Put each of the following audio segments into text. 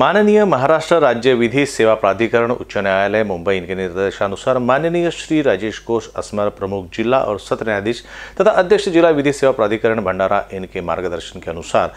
माननीय महाराष्ट्र राज्य विधि सेवा प्राधिकरण उच्च न्यायालय मुंबई इनके निर्देशानुसार माननीय श्री राजेश कोष अस्मर प्रमुख जिला और सत्र न्यायाधीश तथा अध्यक्ष जिला विधि सेवा प्राधिकरण भंडारा इनके मार्गदर्शन के अनुसार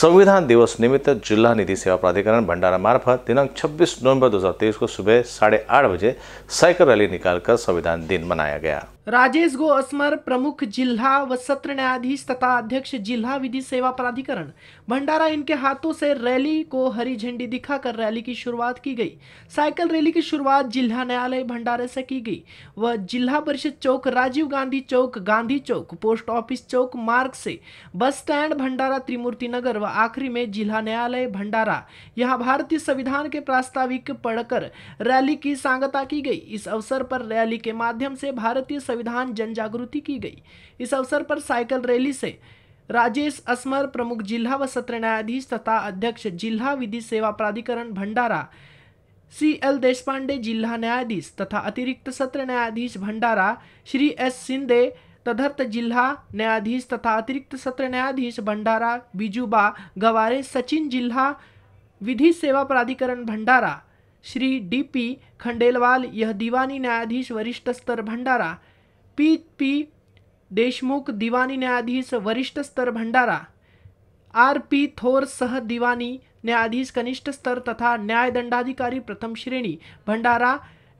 संविधान दिवस निमित्त जिला निधि सेवा प्राधिकरण भंडारा मार्फत दिनांक 26 नवंबर 2023 को सुबह साढ़े आठ बजे साइकिल रैली निकालकर संविधान दिन मनाया गया राजेश गो अस्मर प्रमुख जिला व सत्र न्यायाधीश तथा अध्यक्ष जिला विधि सेवा प्राधिकरण भंडारा इनके हाथों से रैली को हरी झंडी दिखाकर रैली की शुरुआत की गई साइकिल रैली की शुरुआत जिला न्यायालय भंडारा से की गई व जिला परिषद चौक राजीव गांधी चौक गांधी चौक पोस्ट ऑफिस चौक मार्ग से बस स्टैंड भंडारा त्रिमूर्ति नगर व आखिरी में जिला न्यायालय भंडारा यहाँ भारतीय संविधान के प्रास्ताविक पढ़कर रैली की सांगता की गई इस अवसर पर रैली के माध्यम से भारतीय संविधान जन जागृति की गई इस अवसर पर साइकिल रैली से राजेश असमर प्रमुख जिला व सत्र न्यायाधीश तथा अध्यक्ष जिला विधि सेवा प्राधिकरण भंडारा सी एल देशपांडे जिला न्यायाधीश तथा अतिरिक्त सत्र न्यायाधीश भंडारा श्री एस सिंधे तदर्थ जिला न्यायाधीश तथा अतिरिक्त सत्र न्यायाधीश भंडारा बिजूबा गवारे सचिन जिला विधि सेवा प्राधिकरण भंडारा श्री डी पी खंडेलवाल यह दीवानी न्यायाधीश वरिष्ठ स्तर भंडारा पी पी देशमुख दिवानी न्यायाधीश वरिष्ठ स्तर भंडारा आर पी थोर सह दिवानी न्यायाधीश कनिष्ठ स्तर तथा न्याय दंडाधिकारी प्रथम श्रेणी भंडारा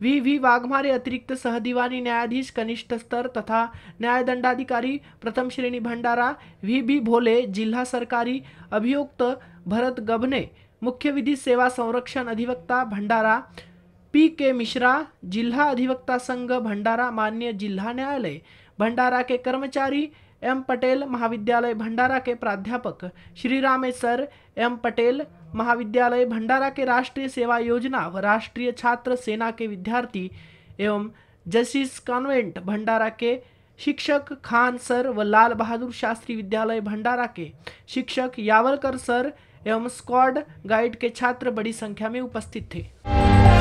वी वी वाघमारे अतिरिक्त सहदीवानी न्यायाधीश कनिष्ठ स्तर तथा न्याय दंडाधिकारी प्रथम श्रेणी भंडारा वी बी भोले जिल्हा सरकारी अभियुक्त भरत गभने मुख्य विधि सेवा संरक्षण अधिवक्ता भंडारा पी के मिश्रा जिल्हा अधिवक्ता संघ भंडारा मान्य जिल्हा न्यायालय भंडारा के कर्मचारी एम पटेल महाविद्यालय भंडारा के प्राध्यापक श्री रामेश्वर एम पटेल महाविद्यालय भंडारा के राष्ट्रीय सेवा योजना व राष्ट्रीय छात्र सेना के विद्यार्थी एवं जस्टिस कॉन्वेंट भंडारा के शिक्षक खान सर व लाल बहादुर शास्त्री विद्यालय भंडारा के शिक्षक यावलकर सर एवं स्क्वाड गाइड के छात्र बड़ी संख्या में उपस्थित थे